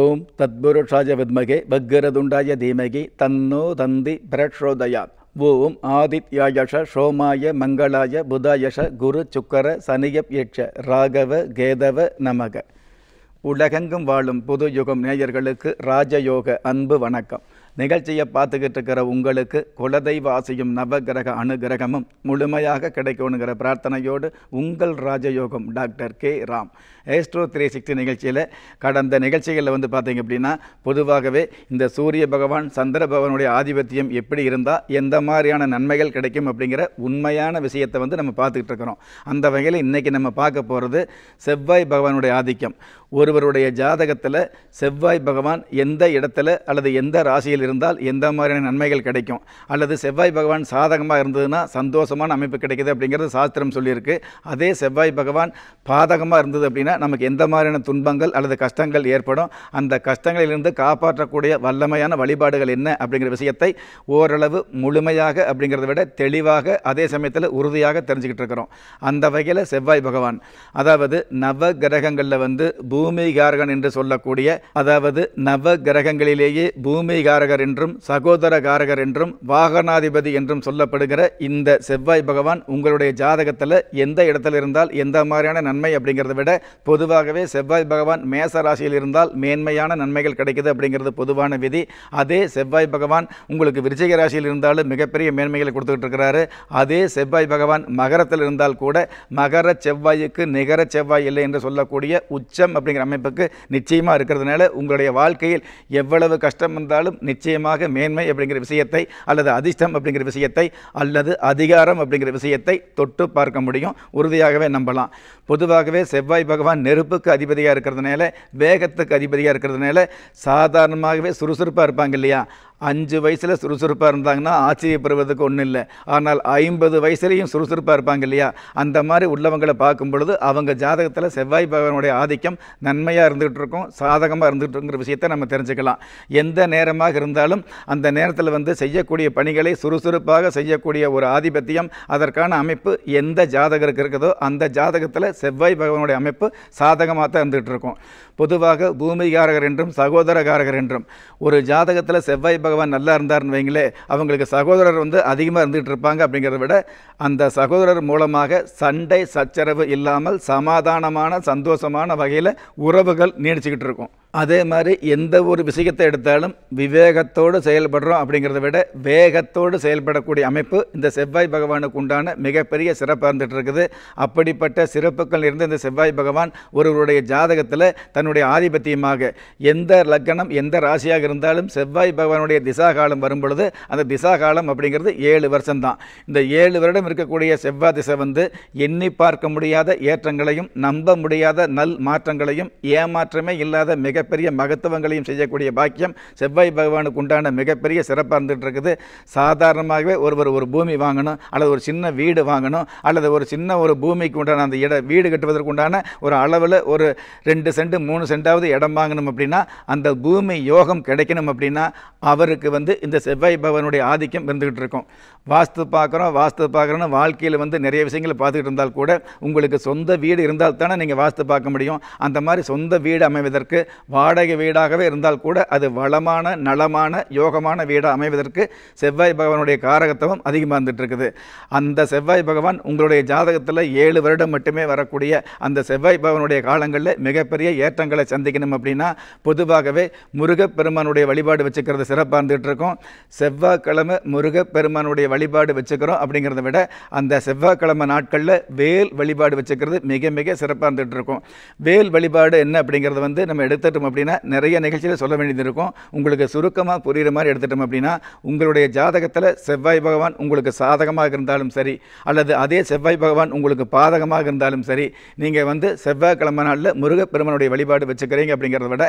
ஓம் தத்புருஷாய வித்மகே பக்ரதுண்டாய தீமகி தன்னோ தந்தி பிரக்ஷோதயாத் ஓம் ஆதித்யாயஷ சோமாய மங்களாய புதாயஷ குரு சுக்கர சனியப் யட்ச ராகவ கேதவ நமக உலகெங்கும் வாழும் புது யுகம் நேயர்களுக்கு ராஜயோக அன்பு வணக்கம் நிகழ்ச்சியை பார்த்துக்கிட்டு இருக்கிற உங்களுக்கு குலதெய்வ ஆசையும் நவகிரக அனுகிரகமும் முழுமையாக கிடைக்கணுங்கிற பிரார்த்தனையோடு உங்கள் ராஜயோகம் doctor K Ram astro three sixty நிகழ்ச்சியில் கடந்த நிகழ்ச்சிகளில் வந்து பார்த்தீங்க அப்படின்னா பொதுவாகவே இந்த சூரிய பகவான் சந்திர பகவானுடைய ஆதிபத்தியம் எப்படி இருந்தால் எந்த மாதிரியான நன்மைகள் கிடைக்கும் அப்படிங்கிற உண்மையான விஷயத்தை வந்து நம்ம பார்த்துக்கிட்டு இருக்கிறோம் அந்த வகையில் இன்றைக்கி நம்ம பார்க்க போகிறது செவ்வாய் பகவானுடைய ஆதிக்கம் ஒருவருடைய ஜாதகத்தில் செவ்வாய் பகவான் எந்த இடத்துல அல்லது எந்த ராசியில் இருந்தால் எந்த மாதிரியான நன்மைகள் கிடைக்கும் அல்லது செவ்வாய் பகவான் சாதகமாக இருந்ததுன்னா சந்தோஷமான அமைப்பு கிடைக்கிது அப்படிங்கிறது சாஸ்திரம் சொல்லியிருக்கு அதே செவ்வாய் பகவான் பாதகமாக இருந்தது அப்படின்னா நமக்கு எந்த மாதிரியான துன்பங்கள் அல்லது கஷ்டங்கள் ஏற்படும் அந்த கஷ்டங்களிலிருந்து காப்பாற்றக்கூடிய வல்லமையான வழிபாடுகள் என்ன அப்படிங்கிற விஷயத்தை ஓரளவு முழுமையாக அப்படிங்கிறத விட தெளிவாக அதே சமயத்தில் உறுதியாக தெரிஞ்சுக்கிட்டு இருக்கிறோம் அந்த வகையில் செவ்வாய் பகவான் அதாவது நவ கிரகங்களில் வந்து பூமி காரகன் என்று சொல்லக்கூடிய அதாவது நவ கிரகங்களிலேயே பூமி பூமிகாரகர் காரகர் என்றும் சகோதர காரகர் என்றும் வாகனாதிபதி என்றும் சொல்லப்படுகிற இந்த செவ்வாய் பகவான் உங்களுடைய ஜாதகத்தில் எந்த இடத்துல இருந்தால் எந்த மாதிரியான நன்மை அப்படிங்கிறத விட பொதுவாகவே செவ்வாய் பகவான் மேச ராசியில் இருந்தால் மேன்மையான நன்மைகள் கிடைக்குது அப்படிங்கிறது பொதுவான விதி அதே செவ்வாய் பகவான் உங்களுக்கு விருச்சிக ராசியில் இருந்தாலும் மிகப்பெரிய மேன்மைகளை கொடுத்துக்கிட்டு இருக்கிறாரு அதே செவ்வாய் பகவான் மகரத்தில் இருந்தால் கூட மகர செவ்வாய்க்கு நிகர செவ்வாய் இல்லை என்று சொல்லக்கூடிய உச்சம் அப்படிங்கிற அமைப்புக்கு நிச்சயமாக இருக்கிறதுனால உங்களுடைய வாழ்க்கையில் எவ்வளவு கஷ்டம் வந்தாலும் நிச்சயம் நிச்சயமாக மேன்மை அப்படிங்கிற விஷயத்தை அல்லது அதிர்ஷ்டம் அப்படிங்கிற விஷயத்தை அல்லது அதிகாரம் அப்படிங்கிற விஷயத்தை தொட்டு பார்க்க முடியும் உறுதியாகவே நம்பலாம் பொதுவாகவே செவ்வாய் பகவான் நெருப்புக்கு அதிபதியாக இருக்கிறதுனால வேகத்துக்கு அதிபதியாக இருக்கிறதுனால சாதாரணமாகவே சுறுசுறுப்பாக இருப்பாங்க இல்லையா அஞ்சு வயசில் சுறுசுறுப்பாக இருந்தாங்கன்னா ஆச்சரியப்படுவதுக்கு ஒன்றும் இல்லை ஆனால் ஐம்பது வயசுலேயும் சுறுசுறுப்பாக இருப்பாங்க இல்லையா அந்த மாதிரி உள்ளவங்களை பார்க்கும் பொழுது அவங்க ஜாதகத்தில் செவ்வாய் பகவானுடைய ஆதிக்கம் நன்மையாக இருந்துகிட்டு இருக்கும் சாதகமாக இருந்துகிட்டுங்கிற விஷயத்தை நம்ம தெரிஞ்சுக்கலாம் எந்த நேரமாக இருந்தாலும் அந்த நேரத்தில் வந்து செய்யக்கூடிய பணிகளை சுறுசுறுப்பாக செய்யக்கூடிய ஒரு ஆதிபத்தியம் அதற்கான அமைப்பு எந்த ஜாதகருக்கு இருக்குதோ அந்த ஜாதகத்தில் செவ்வாய் பகவானுடைய அமைப்பு சாதகமாக தான் இருந்துகிட்டு இருக்கும் பொதுவாக பூமிகாரகர் என்றும் சகோதரகாரகர் என்றும் ஒரு ஜாதகத்தில் செவ்வாய் பகவான் நல்லா இருந்தார்னு வைங்களே அவங்களுக்கு சகோதரர் வந்து அதிகமாக இருந்துகிட்டு இருப்பாங்க அப்படிங்கிறத விட அந்த சகோதரர் மூலமாக சண்டை சச்சரவு இல்லாமல் சமாதானமான சந்தோஷமான வகையில் உறவுகள் நீடிச்சுக்கிட்டு இருக்கும் அதே மாதிரி எந்த ஒரு விஷயத்தை எடுத்தாலும் விவேகத்தோடு செயல்படுறோம் அப்படிங்கிறத விட வேகத்தோடு செயல்படக்கூடிய அமைப்பு இந்த செவ்வாய் பகவானுக்கு உண்டான மிகப்பெரிய சிறப்பாக இருந்துகிட்டு இருக்குது அப்படிப்பட்ட சிறப்புகள் இருந்து இந்த செவ்வாய் பகவான் ஒருவருடைய ஜாதகத்தில் தன்னுடைய ஆதிபத்தியமாக எந்த லக்கணம் எந்த ராசியாக இருந்தாலும் செவ்வாய் பகவானுடைய திசா காலம் வரும் பொழுது அந்த திசா காலம் அப்படிங்கிறது ஏழு வருஷம் தான் இந்த ஏழு வருடம் இருக்கக்கூடிய செவ்வாய் திசை வந்து எண்ணி பார்க்க முடியாத ஏற்றங்களையும் நம்ப முடியாத நல் மாற்றங்களையும் ஏமாற்றமே இல்லாத மிக மிகப்பெரிய மகத்துவங்களையும் செய்யக்கூடிய பாக்கியம் செவ்வாய் பகவானுக்கு உண்டான மிகப்பெரிய சிறப்பாக இருந்துகிட்டு இருக்குது சாதாரணமாகவே ஒருவர் ஒரு பூமி வாங்கணும் அல்லது ஒரு சின்ன வீடு வாங்கணும் அல்லது ஒரு சின்ன ஒரு பூமிக்கு உண்டான அந்த இட வீடு கட்டுவதற்கு உண்டான ஒரு அளவில் ஒரு ரெண்டு சென்ட் மூணு சென்டாவது இடம் வாங்கணும் அப்படின்னா அந்த பூமி யோகம் கிடைக்கணும் அப்படின்னா அவருக்கு வந்து இந்த செவ்வாய் பகவானுடைய ஆதிக்கம் இருந்துகிட்டு இருக்கும் வாஸ்து பார்க்குறோம் வாஸ்து பார்க்குறோன்னு வாழ்க்கையில் வந்து நிறைய விஷயங்களை பார்த்துக்கிட்டு இருந்தால் கூட உங்களுக்கு சொந்த வீடு இருந்தால் தானே நீங்கள் வாஸ்து பார்க்க முடியும் அந்த மாதிரி சொந்த வீடு அமைவதற்கு வாடகை வீடாகவே இருந்தால் கூட அது வளமான நலமான யோகமான வீடாக அமைவதற்கு செவ்வாய் பகவானுடைய காரகத்துவம் அதிகமாக இருந்துகிட்ருக்குது அந்த செவ்வாய் பகவான் உங்களுடைய ஜாதகத்தில் ஏழு வருடம் மட்டுமே வரக்கூடிய அந்த செவ்வாய் பகவானுடைய காலங்களில் மிகப்பெரிய ஏற்றங்களை சந்திக்கணும் அப்படின்னா பொதுவாகவே முருகப்பெருமானுடைய வழிபாடு வச்சுக்கிறது சிறப்பாக இருந்துகிட்டு இருக்கும் செவ்வாய்க்கிழமை முருகப்பெருமானுடைய வழிபாடு வச்சுக்கிறோம் அப்படிங்கிறத விட அந்த செவ்வாய்க்கிழமை நாட்களில் வேல் வழிபாடு வச்சுக்கிறது மிக மிக சிறப்பாக இருந்துகிட்டு இருக்கும் வேல் வழிபாடு என்ன அப்படிங்கிறது வந்து நம்ம எடுத்துகிட்டு எடுத்துட்டோம் அப்படின்னா நிறைய நிகழ்ச்சியில் சொல்ல வேண்டியது இருக்கும் உங்களுக்கு சுருக்கமாக புரிகிற மாதிரி எடுத்துட்டோம் அப்படின்னா உங்களுடைய ஜாதகத்தில் செவ்வாய் பகவான் உங்களுக்கு சாதகமாக இருந்தாலும் சரி அல்லது அதே செவ்வாய் பகவான் உங்களுக்கு பாதகமாக இருந்தாலும் சரி நீங்கள் வந்து செவ்வாய்க்கிழமை நாளில் முருகப்பெருமனுடைய வழிபாடு வச்சுக்கிறீங்க அப்படிங்கிறத விட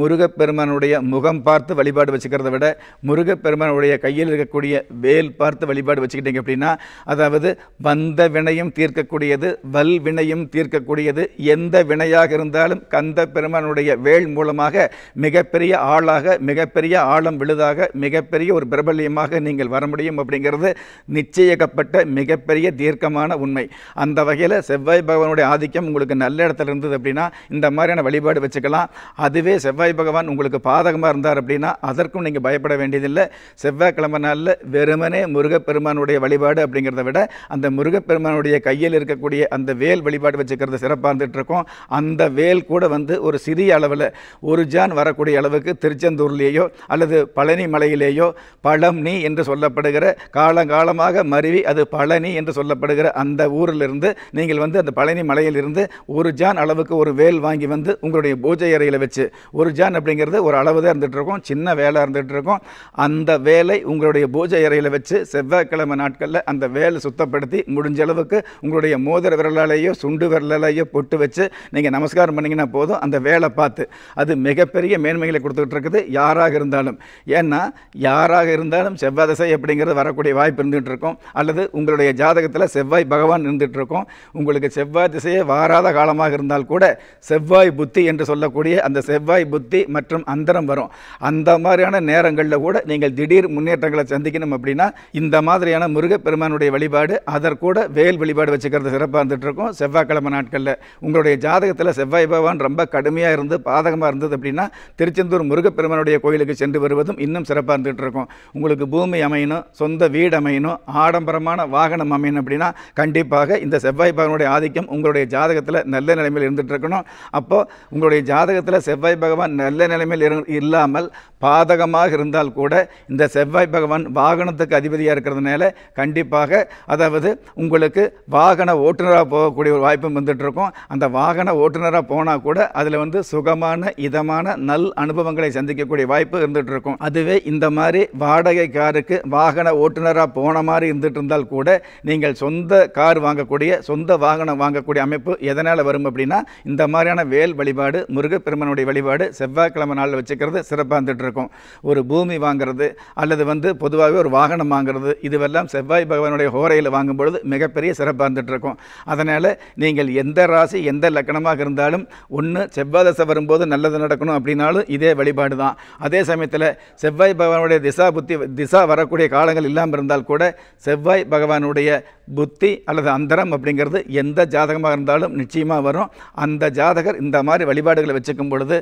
முருகப்பெருமனுடைய முகம் பார்த்து வழிபாடு வச்சுக்கிறத விட முருகப்பெருமனுடைய கையில் இருக்கக்கூடிய வேல் பார்த்து வழிபாடு வச்சுக்கிட்டீங்க அப்படின்னா அதாவது வந்த வினையும் தீர்க்கக்கூடியது வல் வினையும் தீர்க்கக்கூடியது எந்த வினையாக இருந்தாலும் கந்த பெருமனுடைய வேல் கதைகள் மூலமாக மிகப்பெரிய ஆளாக மிகப்பெரிய ஆழம் விழுதாக மிகப்பெரிய ஒரு பிரபல்யமாக நீங்கள் வர முடியும் அப்படிங்கிறது நிச்சயிக்கப்பட்ட மிகப்பெரிய தீர்க்கமான உண்மை அந்த வகையில் செவ்வாய் பகவானுடைய ஆதிக்கம் உங்களுக்கு நல்ல இடத்துல இருந்தது அப்படின்னா இந்த மாதிரியான வழிபாடு வச்சுக்கலாம் அதுவே செவ்வாய் பகவான் உங்களுக்கு பாதகமாக இருந்தார் அப்படின்னா அதற்கும் நீங்கள் பயப்பட வேண்டியதில்லை செவ்வாய்க்கிழமை நாளில் வெறுமனே முருகப்பெருமானுடைய வழிபாடு அப்படிங்கிறத விட அந்த முருகப்பெருமானுடைய கையில் இருக்கக்கூடிய அந்த வேல் வழிபாடு வச்சுக்கிறது சிறப்பாக இருந்துகிட்ருக்கோம் அந்த வேல் கூட வந்து ஒரு சிறிய அளவில் ஒரு ஜான் வரக்கூடிய அளவுக்கு திருச்செந்தூர்லேயோ அல்லது பழனி மலையிலேயோ பழம் நீ என்று சொல்லப்படுகிற காலங்காலமாக மருவி அது பழனி என்று சொல்லப்படுகிற அந்த ஊரிலிருந்து நீங்கள் வந்து அந்த பழனி மலையிலிருந்து ஒரு ஜான் அளவுக்கு ஒரு வேல் வாங்கி வந்து உங்களுடைய பூஜை அறையில் வச்சு ஒரு ஜான் அப்படிங்கிறது ஒரு அளவு தான் இருந்துகிட்ருக்கோம் சின்ன வேலை இருந்துகிட்டு இருக்கும் அந்த வேலை உங்களுடைய பூஜை அறையில் வச்சு செவ்வாய்க்கிழமை நாட்களில் அந்த வேலை சுத்தப்படுத்தி முடிஞ்ச அளவுக்கு உங்களுடைய மோதிர விரலாலேயோ சுண்டு விரலாலேயோ பொட்டு வச்சு நீங்கள் நமஸ்காரம் பண்ணிங்கன்னா போதும் அந்த வேலை பார்த்து அது மிகப்பெரிய மேன்மைகளை கொடுத்துக்கிட்டு இருக்குது யாராக இருந்தாலும் ஏன்னா யாராக இருந்தாலும் செவ்வாய் தசை அப்படிங்கிறது வரக்கூடிய வாய்ப்பு இருந்துகிட்டு இருக்கும் அல்லது உங்களுடைய ஜாதகத்தில் செவ்வாய் பகவான் இருந்துகிட்டு இருக்கும் உங்களுக்கு செவ்வாய் திசையே வாராத காலமாக இருந்தால் கூட செவ்வாய் புத்தி என்று சொல்லக்கூடிய அந்த செவ்வாய் புத்தி மற்றும் அந்தரம் வரும் அந்த மாதிரியான நேரங்களில் கூட நீங்கள் திடீர் முன்னேற்றங்களை சந்திக்கணும் அப்படின்னா இந்த மாதிரியான முருகப்பெருமானுடைய வழிபாடு அதற்கூட வேல் வழிபாடு வச்சுக்கிறது சிறப்பாக இருந்துகிட்டு இருக்கும் செவ்வாய்க்கிழமை நாட்களில் உங்களுடைய ஜாதகத்தில் செவ்வாய் பகவான் ரொம்ப கடுமையாக இருந்து பாதக சாதகமாக இருந்தது அப்படின்னா திருச்செந்தூர் முருகப்பெருமனுடைய கோயிலுக்கு சென்று வருவதும் இன்னும் சிறப்பாக இருந்துகிட்டு இருக்கும் உங்களுக்கு பூமி அமையணும் சொந்த வீடு அமையணும் ஆடம்பரமான வாகனம் அமையணும் அப்படின்னா கண்டிப்பாக இந்த செவ்வாய் பகவானுடைய ஆதிக்கம் உங்களுடைய ஜாதகத்தில் நல்ல நிலைமையில் இருந்துகிட்டு இருக்கணும் அப்போது உங்களுடைய ஜாதகத்தில் செவ்வாய் பகவான் நல்ல நிலைமையில் இல்லாமல் பாதகமாக இருந்தால் கூட இந்த செவ்வாய் பகவான் வாகனத்துக்கு அதிபதியாக இருக்கிறதுனால கண்டிப்பாக அதாவது உங்களுக்கு வாகன ஓட்டுநராக போகக்கூடிய ஒரு வாய்ப்பும் வந்துட்டு இருக்கும் அந்த வாகன ஓட்டுநராக போனால் கூட அதில் வந்து சுகமான மாதிரியான இதமான நல் அனுபவங்களை சந்திக்கக்கூடிய வாய்ப்பு இருந்துட்டு இருக்கும் அதுவே இந்த மாதிரி வாடகை காருக்கு வாகன ஓட்டுநராக போன மாதிரி இருந்துகிட்டு இருந்தால் கூட நீங்கள் சொந்த கார் வாங்கக்கூடிய சொந்த வாகனம் வாங்கக்கூடிய அமைப்பு எதனால் வரும் அப்படின்னா இந்த மாதிரியான வேல் வழிபாடு முருகப்பெருமனுடைய வழிபாடு செவ்வாய்க்கிழமை நாளில் வச்சுக்கிறது சிறப்பாக இருந்துட்டு இருக்கும் ஒரு பூமி வாங்கிறது அல்லது வந்து பொதுவாகவே ஒரு வாகனம் வாங்கிறது இதுவெல்லாம் செவ்வாய் பகவானுடைய ஹோரையில் வாங்கும் பொழுது மிகப்பெரிய சிறப்பாக இருந்துட்டு இருக்கும் அதனால் நீங்கள் எந்த ராசி எந்த லக்கணமாக இருந்தாலும் ஒன்று செவ்வாய் தசை வரும்போது நல்லது நடக்கணும் அப்படின்னாலும் இதே வழிபாடு தான் அதே சமயத்தில் செவ்வாய் பகவானுடைய திசா புத்தி திசா வரக்கூடிய காலங்கள் இல்லாமல் இருந்தால் கூட செவ்வாய் பகவானுடைய புத்தி அல்லது அந்தரம் அப்படிங்கிறது எந்த ஜாதகமாக இருந்தாலும் நிச்சயமாக வரும் அந்த ஜாதகர் இந்த மாதிரி வழிபாடுகளை வச்சுக்கும் பொழுது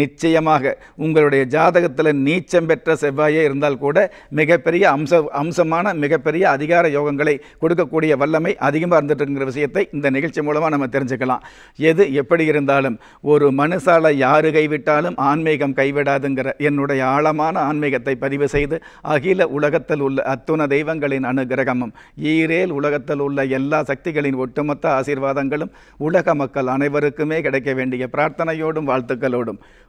நிச்சயமாக உங்களுடைய ஜாதகத்தில் நீச்சம் பெற்ற செவ்வாயே இருந்தால் கூட மிகப்பெரிய அம்ச அம்சமான மிகப்பெரிய அதிகார யோகங்களை கொடுக்கக்கூடிய வல்லமை அதிகமாக இருந்துட்டுங்கிற விஷயத்தை இந்த நிகழ்ச்சி மூலமாக நம்ம தெரிஞ்சுக்கலாம் எது எப்படி இருந்தாலும் ஒரு மனுஷால யார் கைவிட்டாலும் ஆன்மீகம் கைவிடாதுங்கிற என்னுடைய ஆழமான ஆன்மீகத்தை பதிவு செய்து அகில உலகத்தில் உள்ள அத்துண தெய்வங்களின் அனுகிரகமும் ஈரேல் உலகத்தில் உள்ள எல்லா சக்திகளின் ஒட்டுமொத்த ஆசீர்வாதங்களும் உலக மக்கள் அனைவருக்குமே கிடைக்க வேண்டிய பிரார்த்தனையோடும் வாழ்த்துக்களோடும்